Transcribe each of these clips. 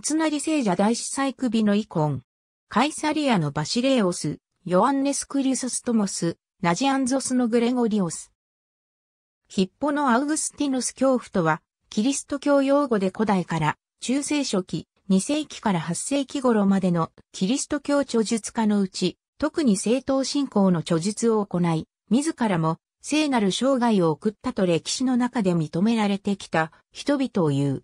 三成聖者大司祭首のイコン。カイサリアのバシレオス、ヨアンネス・クリュソストモス、ナジアンゾスのグレゴリオス。ヒッポのアウグスティヌス教父とは、キリスト教用語で古代から中世初期、2世紀から8世紀頃までのキリスト教著述家のうち、特に正当信仰の著述を行い、自らも聖なる生涯を送ったと歴史の中で認められてきた人々を言う。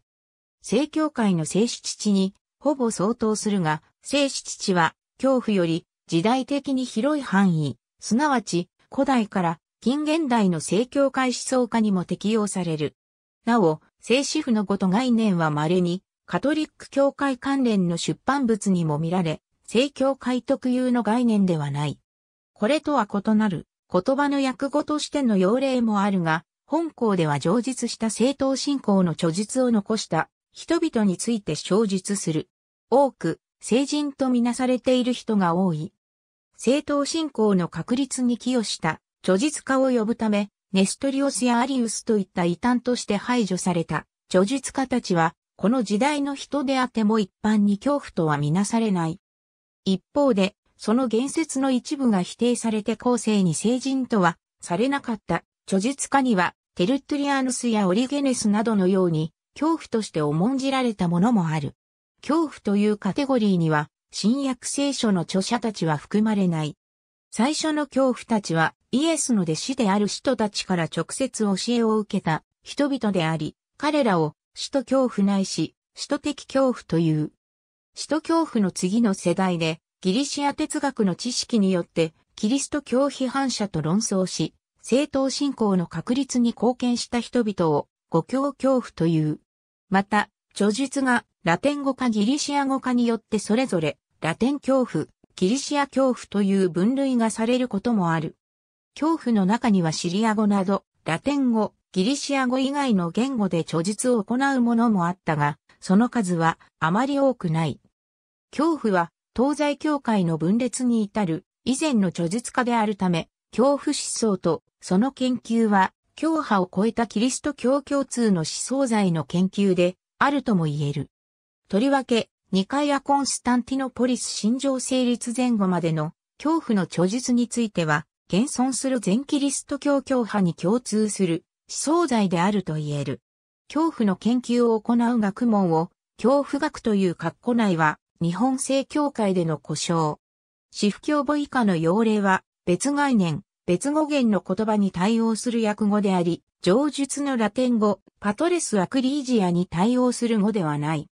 正教会の聖子父にほぼ相当するが、聖子父は恐怖より時代的に広い範囲、すなわち古代から近現代の正教会思想家にも適用される。なお、聖子父のごと概念は稀にカトリック教会関連の出版物にも見られ、正教会特有の概念ではない。これとは異なる言葉の訳語としての要例もあるが、本校では上述した正当信仰の著述を残した人々について小述する。多く、聖人とみなされている人が多い。正当信仰の確立に寄与した、著述家を呼ぶため、ネストリオスやアリウスといった異端として排除された、著述家たちは、この時代の人であっても一般に恐怖とはみなされない。一方で、その言説の一部が否定されて後世に聖人とは、されなかった、著述家には、テルトリアヌスやオリゲネスなどのように、恐怖として重んじられたものもある。恐怖というカテゴリーには、新約聖書の著者たちは含まれない。最初の恐怖たちは、イエスの弟子である使徒たちから直接教えを受けた人々であり、彼らを使徒恐怖ないし、使徒的恐怖という。使徒恐怖の次の世代で、ギリシア哲学の知識によって、キリスト教批判者と論争し、正当信仰の確立に貢献した人々を、五教恐怖という。また、著述がラテン語かギリシア語かによってそれぞれラテン恐怖、ギリシア恐怖という分類がされることもある。恐怖の中にはシリア語などラテン語、ギリシア語以外の言語で著述を行うものもあったが、その数はあまり多くない。恐怖は東西教会の分裂に至る以前の著述家であるため、恐怖思想とその研究は教派を超えたキリスト教共通の思想罪の研究であるとも言える。とりわけ、ニカイア・コンスタンティノポリス新条成立前後までの恐怖の著述については、現存する全キリスト教教派に共通する思想罪であると言える。恐怖の研究を行う学問を恐怖学という括弧内は日本正教会での故障。私不教母以下の要例は別概念、別語源の言葉に対応する訳語であり、上述のラテン語、パトレス・アクリージアに対応する語ではない。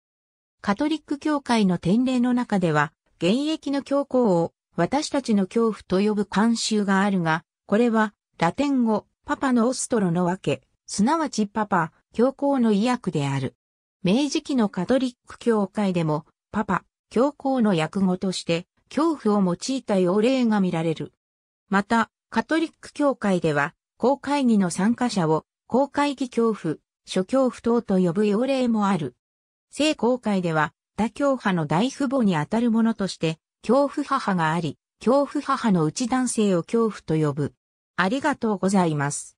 カトリック教会の典礼の中では、現役の教皇を私たちの恐怖と呼ぶ慣習があるが、これはラテン語、パパのオストロのわけ、すなわちパパ、教皇の意訳である。明治期のカトリック教会でも、パパ、教皇の訳語として、恐怖を用いた用例が見られる。また、カトリック教会では、公会議の参加者を、公会議教怖、諸教父等と呼ぶ要例もある。聖公会では、他教派の大父母にあたるものとして、教怖母があり、教怖母の内男性を教怖と呼ぶ。ありがとうございます。